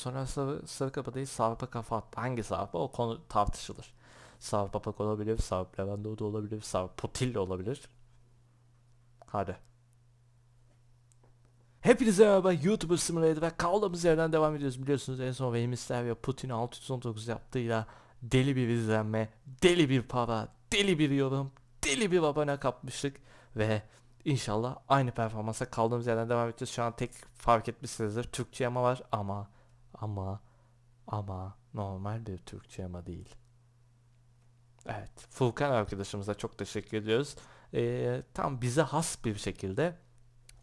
Sonra Sarı, Sarıkapı'dayı Sarp'a kafa attı. Hangi Sarp'a o konu tartışılır. Sarp Apak olabilir, Sarp Levandoğdu olabilir, Sarp Putil olabilir. Hadi. Hepinize merhaba YouTuber Simulator ve Kaldığımız yerden devam ediyoruz. Biliyorsunuz en son Veymister ve Putin 619 yaptığıyla deli bir izlenme, deli bir para, deli bir yorum, deli bir abone kapmıştık. Ve inşallah aynı performansa kaldığımız yerden devam edeceğiz. Şu an tek fark etmişsinizdir. Türkçe ama var ama ama ama normal bir Türkçe ama değil. Evet Fulkan arkadaşımıza çok teşekkür ediyoruz. Ee, tam bize has bir şekilde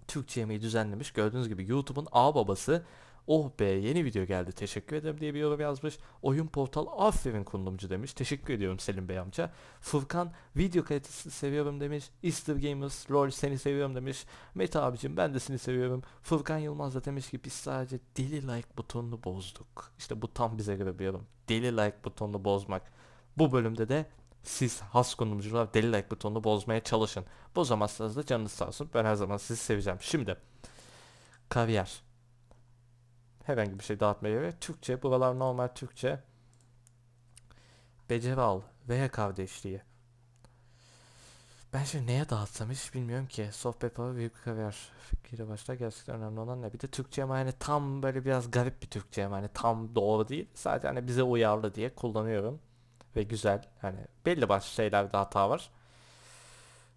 Türkçe yemeği düzenlemiş. Gördüğünüz gibi YouTube'un ağ babası Oh be yeni video geldi teşekkür ederim diye bir yorum yazmış. Oyun portal aferin kurulumcu demiş. Teşekkür ediyorum Selim Bey amca. Furkan video kalitesini seviyorum demiş. Easter Gamers lol seni seviyorum demiş. Mete abicim ben de seni seviyorum. Furkan Yılmaz da demiş ki biz sadece deli like butonunu bozduk. İşte bu tam bize göre bir yorum. Deli like butonunu bozmak. Bu bölümde de siz has konumcular deli like butonunu bozmaya çalışın. Bozamazsanız da canınız sağ olsun. Ben her zaman sizi seveceğim. Şimdi kariyer herhangi bir şey dağıtmaya ve Türkçe buralar normal Türkçe Beceral veya kardeşliği ben şimdi neye dağıtsam hiç bilmiyorum ki. Soft Pepper'a büyük kaviyer fikriyle başta Gerçekten önemli olan ne? Bir de Türkçe ama hani tam böyle biraz garip bir Türkçe yani tam doğru değil. Sadece hani bize uyarlı diye kullanıyorum. Ve güzel. Hani belli başlı şeylerde hata var.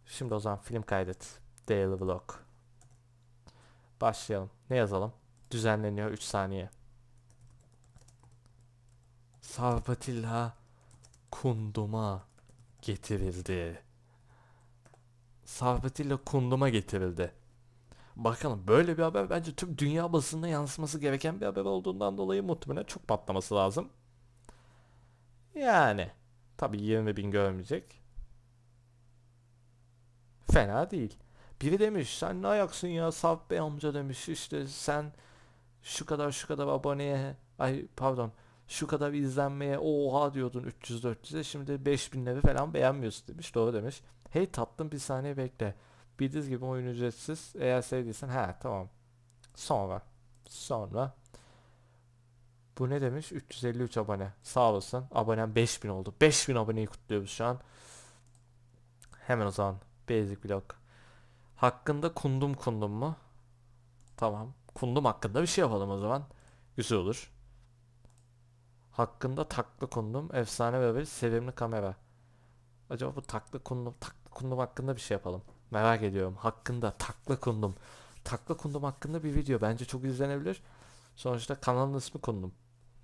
Şimdi o zaman film kaydet. Daily Vlog. Başlayalım. Ne yazalım? düzenleniyor 3 saniye. Salvatilla kunduma getirildi. Salvatilla kunduma getirildi. Bakalım böyle bir haber bence tüm dünya basınına yansıması gereken bir haber olduğundan dolayı muhtemelen çok patlaması lazım. Yani tabi 20 bin görmeyecek. Fena değil. Biri demiş sen ne ayaksın ya Sarp Bey amca demiş işte sen şu kadar şu kadar aboneye ay pardon şu kadar izlenmeye oha diyordun 300-400'e şimdi 5000'leri falan beğenmiyorsun demiş doğru demiş. Hey tatlım bir saniye bekle. Bildiğiniz gibi oyun ücretsiz. Eğer sevdiysen ha tamam. Sonra. Sonra. Bu ne demiş? 353 abone. Sağ olasın. Abonem 5000 oldu. 5000 aboneyi kutluyoruz şu an. Hemen o zaman. Basic blog. Hakkında kundum kundum mu? Tamam. Kundum hakkında bir şey yapalım o zaman. Güzel olur. Hakkında taklı kundum. Efsane ve bir sevimli kamera. Acaba bu taklı kundum, taklı kundum hakkında bir şey yapalım. Merak ediyorum. Hakkında taklı kundum. Takla kundum hakkında bir video. Bence çok izlenebilir. Sonuçta kanalın ismi kundum.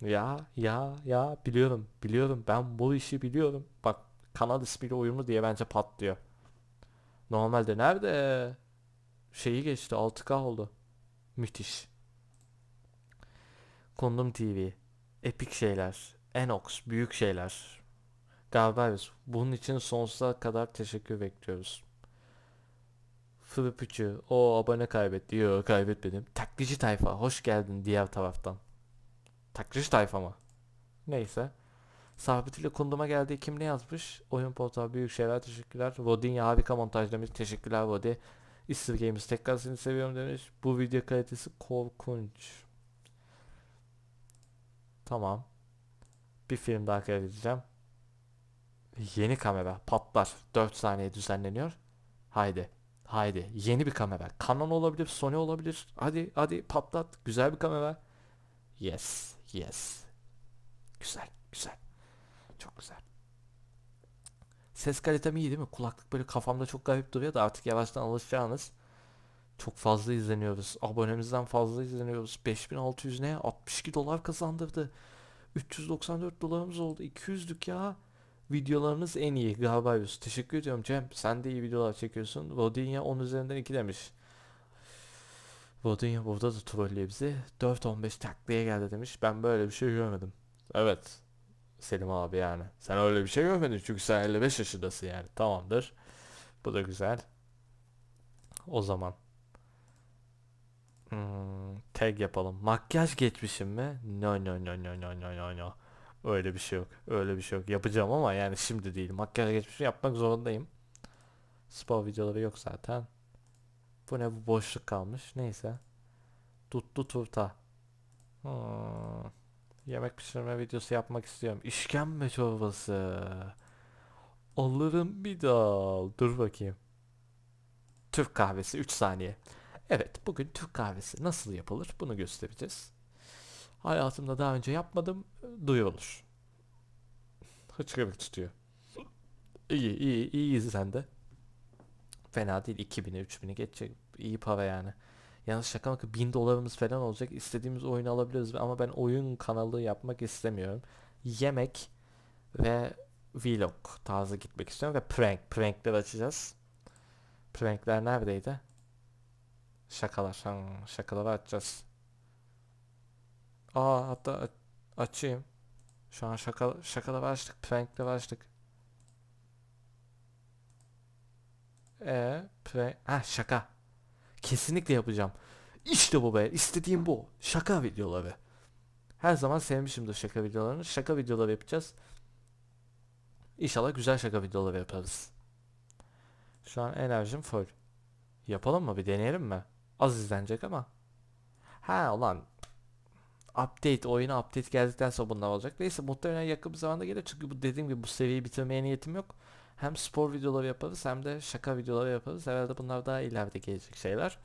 Ya ya ya biliyorum biliyorum ben bu işi biliyorum. Bak kanal ismiyle uyumlu diye bence patlıyor. Normalde nerede? Şeyi geçti 6K oldu. Müthiş. Kondum TV. Epik şeyler. Enox. Büyük şeyler. Galvarius. Bunun için sonsuza kadar teşekkür bekliyoruz. Fırpıçı. O abone kaybetti. Yok kaybetmedim. Taklici tayfa. Hoş geldin diğer taraftan. Taklici tayfa mı? Neyse. Sahabetiyle kunduma geldiği kim ne yazmış? Oyun portalı büyük şeyler teşekkürler. Vodin ya harika montaj demiş. Teşekkürler Vodin. Easter Games tekrar seni seviyorum demiş. Bu video kalitesi korkunç. Tamam. Bir film daha kaydedeceğim. Yeni kamera patlar. 4 saniye düzenleniyor. Haydi. Haydi. Yeni bir kamera. Canon olabilir, Sony olabilir. Hadi hadi patlat. Güzel bir kamera. Yes. Yes. Güzel. Güzel. Çok güzel. Ses kalitem iyi değil mi? Kulaklık böyle kafamda çok garip duruyor da artık yavaştan alışacağınız. Çok fazla izleniyoruz. Abonemizden fazla izleniyoruz. 5600 ne? 62 dolar kazandırdı. 394 dolarımız oldu. 200'lük ya. Videolarınız en iyi. Garbarius. Teşekkür ediyorum Cem. Sen de iyi videolar çekiyorsun. Rodinya 10 üzerinden 2 demiş. Rodinya burada da trollüyor bizi. 4-15 taklaya geldi demiş. Ben böyle bir şey görmedim. Evet. Selim abi yani. Sen öyle bir şey görmedin çünkü sen 55 yaşındasın yani. Tamamdır. Bu da güzel. O zaman. Hmm, tag yapalım. Makyaj geçmişim mi? No no no no no no no no. Öyle bir şey yok. Öyle bir şey yok. Yapacağım ama yani şimdi değil. Makyaj geçmişim yapmak zorundayım. Spor videoları yok zaten. Bu ne bu boşluk kalmış. Neyse. Tuttu turta. Hmm yemek pişirme videosu yapmak istiyorum. İşkembe çorbası. Alırım bir dal. Dur bakayım. Türk kahvesi 3 saniye. Evet bugün Türk kahvesi nasıl yapılır bunu göstereceğiz. Hayatımda daha önce yapmadım duyulur. Hıçkırık tutuyor. İyi iyi iyi. Sen de. Fena değil 2000'e 3000'e geçecek İyi para yani. Yalnız şaka bakın 1000 dolarımız falan olacak. istediğimiz oyunu alabiliriz ama ben oyun kanalı yapmak istemiyorum. Yemek ve vlog tarzı gitmek istiyorum ve prank. Prankler açacağız. Prankler neredeydi? Şakalar. Ha, şakaları açacağız. Aa hatta açayım. Şu an şaka, şakaları açtık. Prankleri açtık. E, prank. ah şaka. Kesinlikle yapacağım. İşte bu be. İstediğim bu. Şaka videoları. Her zaman sevmişimdir şaka videolarını. Şaka videoları yapacağız. İnşallah güzel şaka videoları yaparız. Şu an enerjim full. Yapalım mı? Bir deneyelim mi? Az izlenecek ama. Ha ulan. Update, oyuna update geldikten sonra bunlar olacak. Neyse muhtemelen yakın bir zamanda gelir. Çünkü bu dediğim gibi bu seviyeyi bitirmeye niyetim yok hem spor videoları yaparız hem de şaka videoları yaparız. Herhalde bunlar daha ileride gelecek şeyler.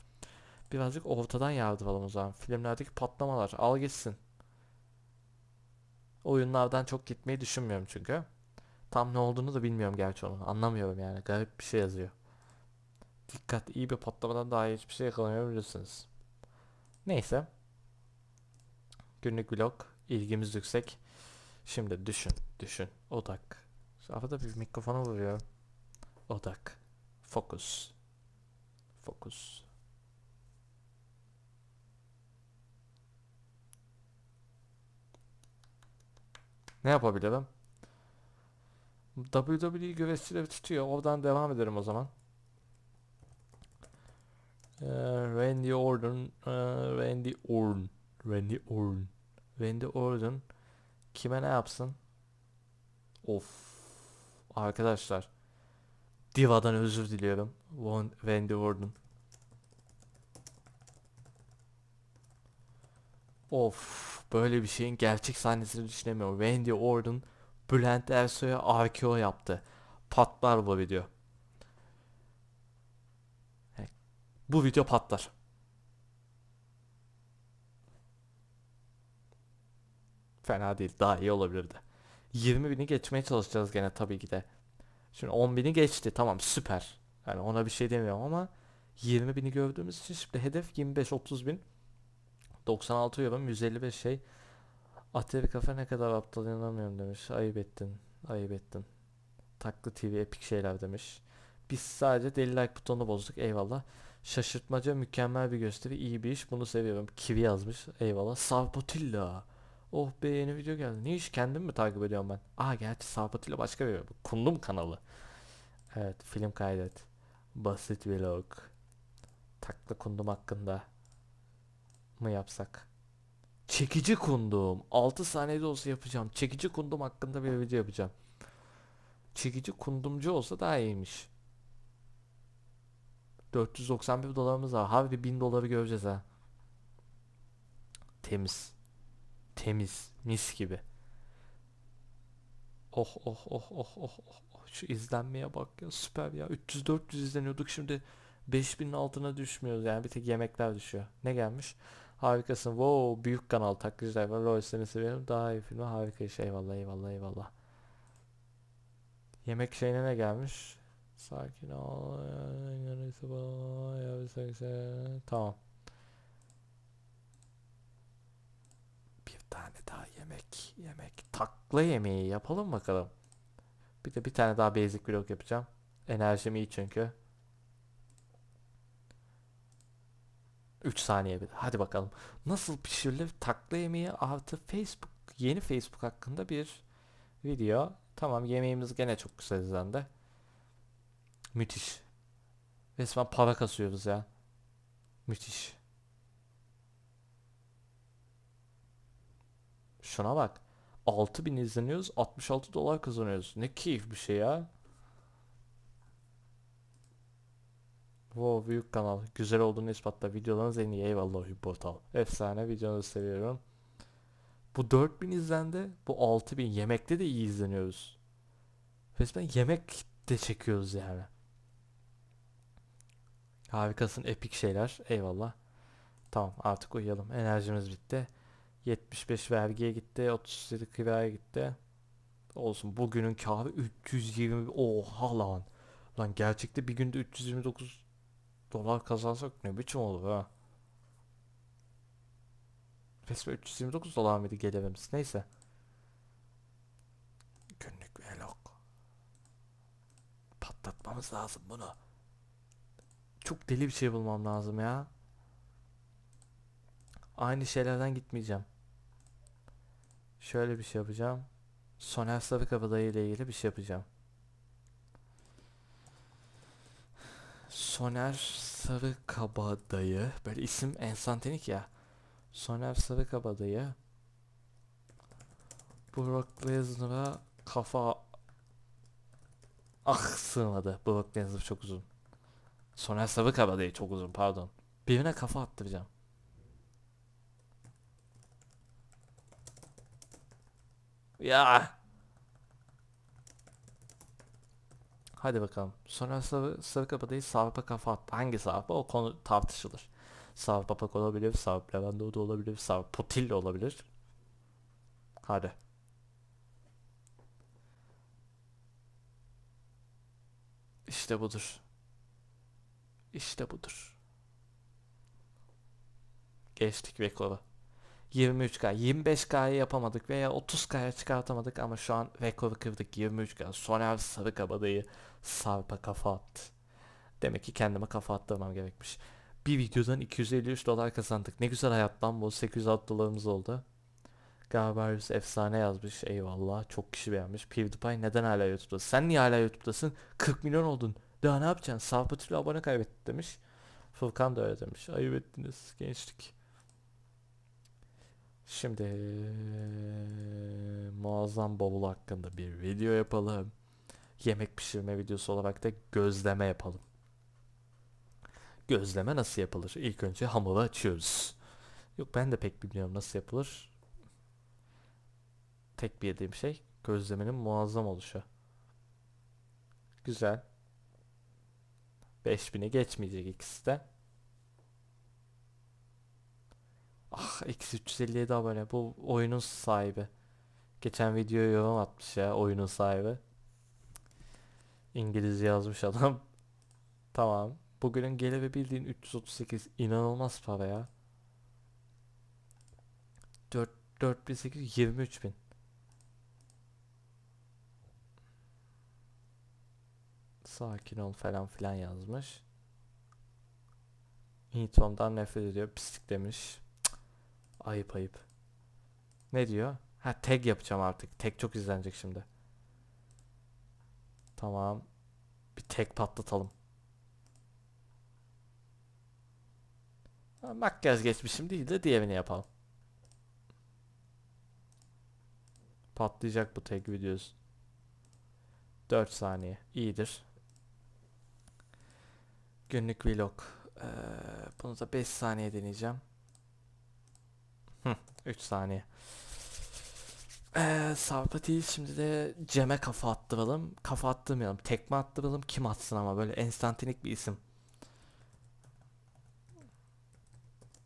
Birazcık ortadan yardım alalım o zaman. Filmlerdeki patlamalar al gitsin. Oyunlardan çok gitmeyi düşünmüyorum çünkü. Tam ne olduğunu da bilmiyorum gerçi onu. Anlamıyorum yani. Garip bir şey yazıyor. Dikkat iyi bir patlamadan daha iyi hiçbir şey yakalamayabilirsiniz. Neyse. Günlük vlog ilgimiz yüksek. Şimdi düşün, düşün, odak, Safada bir mikrofona ya. Odak. Fokus. Fokus. Ne yapabilirim? WWE güreşçileri tutuyor. Oradan devam ederim o zaman. Ee, Randy Orton, ee, Randy Orton, Randy Orton, Randy Orton kime ne yapsın? Of. Arkadaşlar. Diva'dan özür diliyorum. Von Wendy Warden. Of böyle bir şeyin gerçek sahnesini düşünemiyorum. Wendy Orton Bülent Ersoy'a RKO yaptı. Patlar bu video. Bu video patlar. Fena değil daha iyi olabilirdi. 20 bini geçmeye çalışacağız gene tabii ki de. Şimdi 10 bini geçti tamam süper. Yani ona bir şey demiyorum ama 20 bini gördüğümüz için şimdi hedef 25-30 bin. 96 yorum 155 şey. Atari kafa ne kadar aptal inanamıyorum demiş. Ayıp ettin. Ayıp ettin. Taklı TV epik şeyler demiş. Biz sadece deli like butonunu bozduk eyvallah. Şaşırtmaca mükemmel bir gösteri iyi bir iş bunu seviyorum. Kivi yazmış eyvallah. Sabotilla. Oh be yeni video geldi. Ne iş kendim mi takip ediyorum ben? Aa gerçi sabıtıyla başka bir bu. Kundum kanalı. Evet film kaydet. Basit vlog. Takla kundum hakkında. Mı yapsak? Çekici kundum. 6 saniyede olsa yapacağım. Çekici kundum hakkında bir video yapacağım. Çekici kundumcu olsa daha iyiymiş. 491 dolarımız var. Harbi 1000 doları göreceğiz ha. Temiz. Temiz, mis gibi. Oh, oh oh oh oh oh oh. Şu izlenmeye bak ya süper ya. 300-400 izleniyorduk şimdi 5000'in altına düşmüyoruz yani bir tek yemekler düşüyor. Ne gelmiş? Harikasın. Wow büyük kanal taklitçiler var. Rol istemesi benim daha iyi filmi harika iş. Eyvallah eyvallah eyvallah. Yemek şeyine ne gelmiş? Sakin ol. Tamam. yemek yemek takla yemeği yapalım bakalım. Bir de bir tane daha basic blok yapacağım. Enerjim iyi çünkü. 3 saniye bir. Hadi bakalım. Nasıl pişirilir takla yemeği artı Facebook yeni Facebook hakkında bir video. Tamam yemeğimiz gene çok güzel izlendi. Müthiş. Resmen para kasıyoruz ya. Müthiş. Şuna bak. 6000 izleniyoruz 66 dolar kazanıyoruz. Ne keyif bir şey ya. Wow büyük kanal. Güzel olduğunu ispatla. Videolarınız en iyi. Eyvallah Hübbotal. Efsane videonuzu seviyorum. Bu 4000 izlendi. Bu 6000. Yemekte de iyi izleniyoruz. Resmen yemek de çekiyoruz yani. Harikasın. Epik şeyler. Eyvallah. Tamam artık uyuyalım. Enerjimiz bitti. 75 vergiye gitti. 37 kiraya gitti. Olsun bugünün karı 320 oha lan. Lan gerçekte bir günde 329 dolar kazansak ne biçim olur ha. Resmen 329 dolar mıydı gelirimiz neyse. Günlük vlog. Patlatmamız lazım bunu. Çok deli bir şey bulmam lazım ya. Aynı şeylerden gitmeyeceğim. Şöyle bir şey yapacağım. Soner sarı kabadayı ile ilgili bir şey yapacağım. Soner sarı kabadayı. böyle isim enstantanik ya. Soner sarı Sarıkabadayı Brock Lesnar'a kafa ah sığmadı. Brock Lesnar çok uzun. Soner sarı kabadayı çok uzun pardon. Birine kafa attıracağım. Ya. Hadi bakalım. Sonra sarı, sarı kapıdayız. Sarp'a kafa attı. Hangi Sarp'a? O konu tartışılır. Sarp Papak olabilir. Sarp Levando da olabilir. Sarp Putil de olabilir. Hadi. İşte budur. İşte budur. Geçtik Vekov'a. 23K, 25K'yı yapamadık veya 30K'ya çıkartamadık ama şu an rekoru kırdık 23K. Soner Sarıkabadayı Sarp'a kafa attı. Demek ki kendime kafa attırmam gerekmiş. Bir videodan 253 dolar kazandık. Ne güzel hayattan bu. 806 dolarımız oldu. Garbarius efsane yazmış. Eyvallah. Çok kişi beğenmiş. PewDiePie neden hala YouTube'da? Sen niye hala YouTube'dasın? 40 milyon oldun. Daha ne yapacaksın? Sarp'a türlü abone kaybetti demiş. Furkan da öyle demiş. Ayıp ettiniz gençlik. Şimdi muazzam bavul hakkında bir video yapalım. Yemek pişirme videosu olarak da gözleme yapalım. Gözleme nasıl yapılır? İlk önce hamuru açıyoruz. Yok ben de pek bilmiyorum nasıl yapılır. Tek bir dediğim şey gözlemenin muazzam oluşu. Güzel. 5000'e geçmeyecek ikisi de. Ah eksi 357 abone bu oyunun sahibi. Geçen videoyu yorum atmış ya oyunun sahibi. İngilizce yazmış adam. tamam. Bugünün geliri bildiğin 338 inanılmaz para ya. 4 4800 23000. Sakin ol falan filan yazmış. Eatom'dan nefret ediyor pislik demiş. Ayıp ayıp. Ne diyor? Ha tag yapacağım artık. Tag çok izlenecek şimdi. Tamam. Bir tag patlatalım. Ha, makyaj geçmişim değil de diğerini yapalım. Patlayacak bu tag videosu. 4 saniye. İyidir. Günlük vlog. Ee, bunu da 5 saniye deneyeceğim. 3 saniye. Ee, Sarp'a şimdi de Cem'e kafa attıralım. Kafa attırmayalım. Tekme attıralım. Kim atsın ama böyle enstantanik bir isim.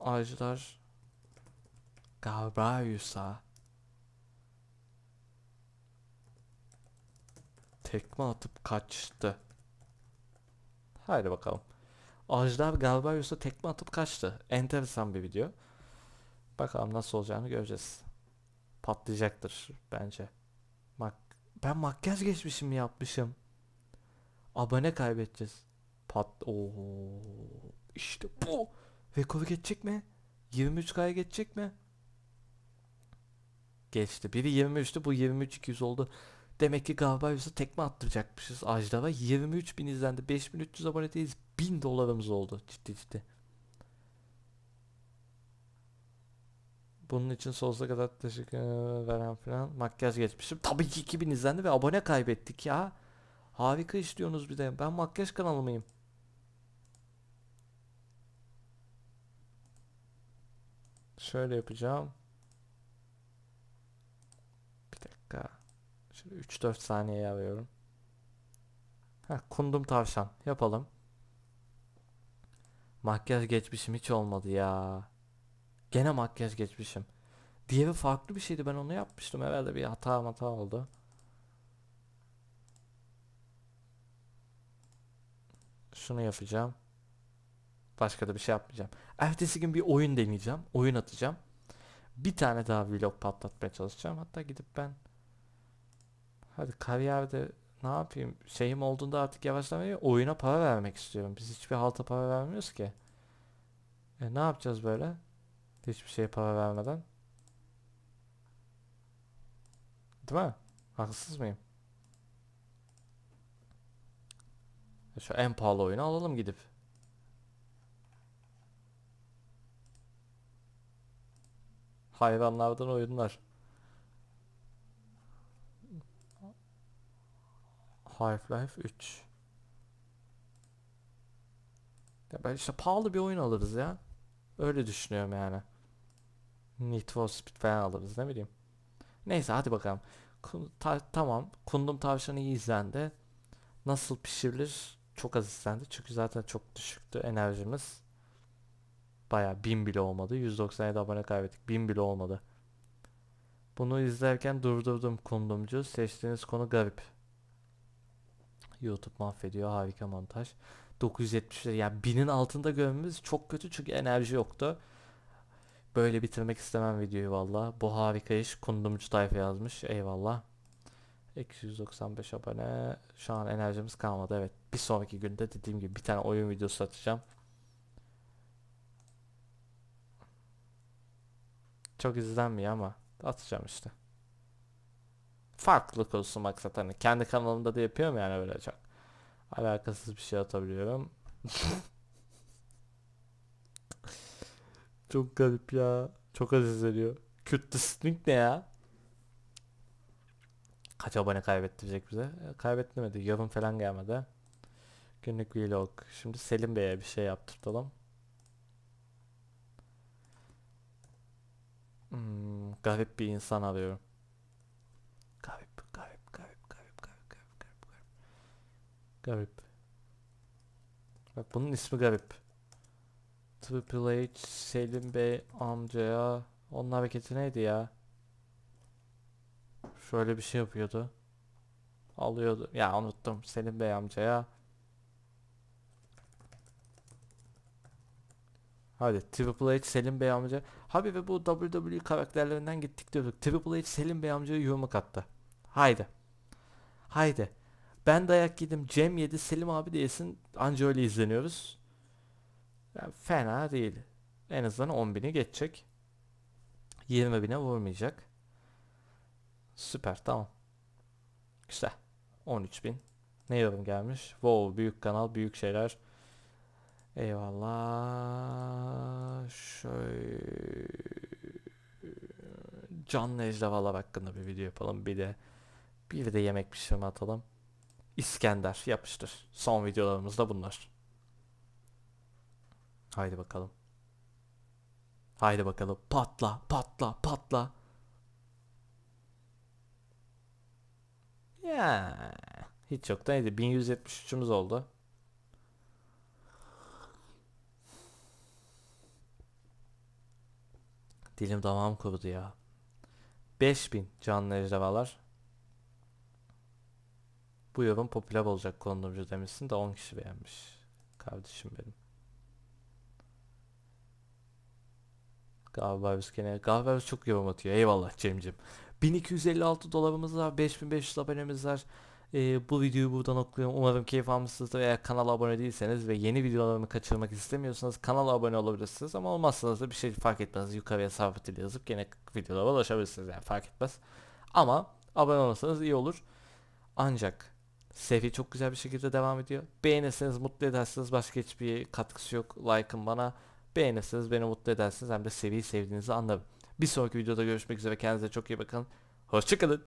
Avcılar Garbarius'a tekme atıp kaçtı. Haydi bakalım. Avcılar Garbarius'a tekme atıp kaçtı. Enteresan bir video. Bakalım nasıl olacağını göreceğiz. Patlayacaktır bence. Bak, ben makyaj geçmişimi yapmışım. Abone kaybedeceğiz. Pat Oo. işte bu. Rekoru geçecek mi? 23K'ya geçecek mi? Geçti. Biri 23'tü bu 23 oldu. Demek ki Gavbayus'a tekme attıracakmışız Ajdara. 23 bin izlendi. 5300 abonedeyiz. 1000 dolarımız oldu. Ciddi ciddi. Bunun için sonsuza kadar teşekkür veren falan. Makyaj geçmişim. Tabii ki 2000 izlendi ve abone kaybettik ya. Harika işliyorsunuz bir de. Ben makyaj kanalı mıyım? Şöyle yapacağım. Bir dakika. Şöyle 3-4 saniye alıyorum. Heh, kundum tavşan. Yapalım. Makyaj geçmişim hiç olmadı ya. Gene makyaj geçmişim. Diğeri farklı bir şeydi ben onu yapmıştım. Evvelde bir hata hata oldu. Şunu yapacağım. Başka da bir şey yapmayacağım. Ertesi gün bir oyun deneyeceğim. Oyun atacağım. Bir tane daha vlog patlatmaya çalışacağım. Hatta gidip ben hadi kariyerde ne yapayım şeyim olduğunda artık yavaşlamaya oyuna para vermek istiyorum. Biz hiçbir halta para vermiyoruz ki. E, ne yapacağız böyle? Hiçbir şeye para vermeden. Değil mi? Haksız mıyım? E şu en pahalı oyunu alalım gidip. Hayvanlardan oyunlar. Half-Life 3. Ya ben işte pahalı bir oyun alırız ya. Öyle düşünüyorum yani. Need for Speed falan alırız ne bileyim. Neyse hadi bakalım. ta, tamam kundum tavşanı iyi izlendi. Nasıl pişirilir? Çok az izlendi çünkü zaten çok düşüktü enerjimiz. Baya 1000 bile olmadı. 197 abone kaybettik. 1000 bile olmadı. Bunu izlerken durdurdum kundumcu. Seçtiğiniz konu garip. YouTube mahvediyor. Harika montaj. 970 lira. Yani 1000'in altında görmemiz çok kötü çünkü enerji yoktu. Böyle bitirmek istemem videoyu valla. Bu harika iş. Kundumcu tayfa yazmış. Eyvallah. 295 abone. Şu an enerjimiz kalmadı. Evet. Bir sonraki günde dediğim gibi bir tane oyun videosu atacağım. Çok izlenmiyor ama atacağım işte. Farklılık olsun maksat hani kendi kanalımda da yapıyorum yani böyle çok. Alakasız bir şey atabiliyorum. Çok garip ya. Çok az izleniyor. Kürt String ne ya? Kaç abone kaybettirecek bize? E, kaybetmedi. Yorum falan gelmedi. Günlük vlog. Şimdi Selim Bey'e bir şey yaptırtalım. Hmm, garip bir insan arıyorum. Garip, garip, garip, garip, garip, garip, garip, garip. Garip. Bak bunun ismi garip. Triple H, Selim Bey amcaya. Onun hareketi neydi ya? Şöyle bir şey yapıyordu. Alıyordu. Ya unuttum. Selim Bey amcaya. Hadi Triple H Selim Bey amca. Abi ve bu WWE karakterlerinden gittik diyorduk. Triple H Selim Bey amcaya yumruk attı. Haydi. Haydi. Ben dayak yedim. Cem yedi. Selim abi diyesin. Anca öyle izleniyoruz. Yani fena değil. En azından 10.000'i geçecek. 20.000'e vurmayacak. Süper tamam. Güzel. 13.000. Ne yorum gelmiş? Wow büyük kanal büyük şeyler. Eyvallah. Şöyle canlı ejderhalar hakkında bir video yapalım bir de. Bir de yemek pişirme atalım. İskender yapıştır. Son videolarımızda bunlar. Haydi bakalım. Haydi bakalım. Patla, patla, patla. Ya hiç yok da 1173'ümüz oldu. Dilim damağım kurudu ya. 5000 canlı ejderhalar. Bu yorum popüler olacak konumcu demişsin de 10 kişi beğenmiş. Kardeşim benim. Gavberus gene. biz çok yorum atıyor. Eyvallah Cem'cim. 1256 dolarımız var. 5500 abonemiz var. Ee, bu videoyu buradan okuyorum. Umarım keyif almışsınızdır. Eğer kanala abone değilseniz ve yeni videolarımı kaçırmak istemiyorsanız kanala abone olabilirsiniz. Ama olmazsanız da bir şey fark etmez. Yukarıya sabit ile yazıp gene videolara ulaşabilirsiniz. Yani fark etmez. Ama abone olursanız iyi olur. Ancak seri çok güzel bir şekilde devam ediyor. Beğenirseniz mutlu edersiniz. Başka hiçbir katkısı yok. Like'ın bana. Beğenirseniz beni mutlu edersiniz hem de seriyi sevdiğinizi anlarım. Bir sonraki videoda görüşmek üzere kendinize çok iyi bakın. Hoşçakalın.